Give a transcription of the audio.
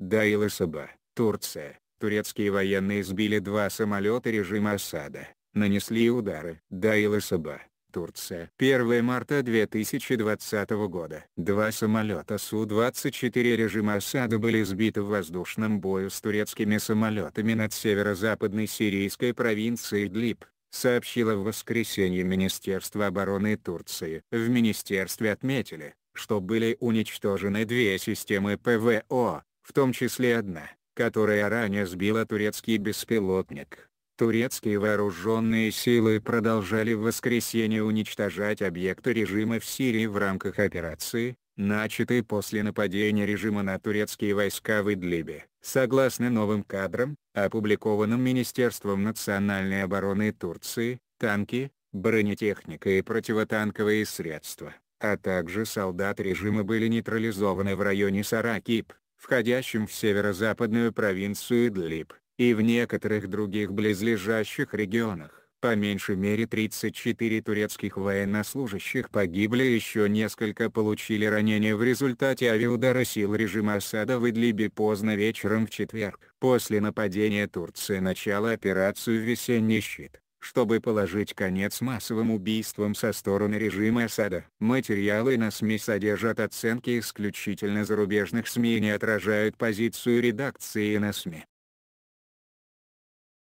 Даила Саба, Турция. Турецкие военные сбили два самолета режима осада, нанесли удары. Даила Саба, Турция. 1 марта 2020 года. Два самолета Су-24 режима осада были сбиты в воздушном бою с турецкими самолетами над северо-западной сирийской провинцией Длиб сообщило в воскресенье Министерство обороны Турции. В министерстве отметили, что были уничтожены две системы ПВО, в том числе одна, которая ранее сбила турецкий беспилотник. Турецкие вооруженные силы продолжали в воскресенье уничтожать объекты режима в Сирии в рамках операции, начатой после нападения режима на турецкие войска в Идлибе. Согласно новым кадрам, опубликованным Министерством национальной обороны Турции, танки, бронетехника и противотанковые средства, а также солдат режима были нейтрализованы в районе Саракип входящим в северо-западную провинцию Идлиб, и в некоторых других близлежащих регионах. По меньшей мере 34 турецких военнослужащих погибли еще несколько получили ранения в результате авиаудара сил режима Асада в Идлибе поздно вечером в четверг. После нападения Турции начала операцию «Весенний щит» чтобы положить конец массовым убийствам со стороны режима Асада. Материалы на СМИ содержат оценки исключительно зарубежных СМИ и не отражают позицию редакции на СМИ.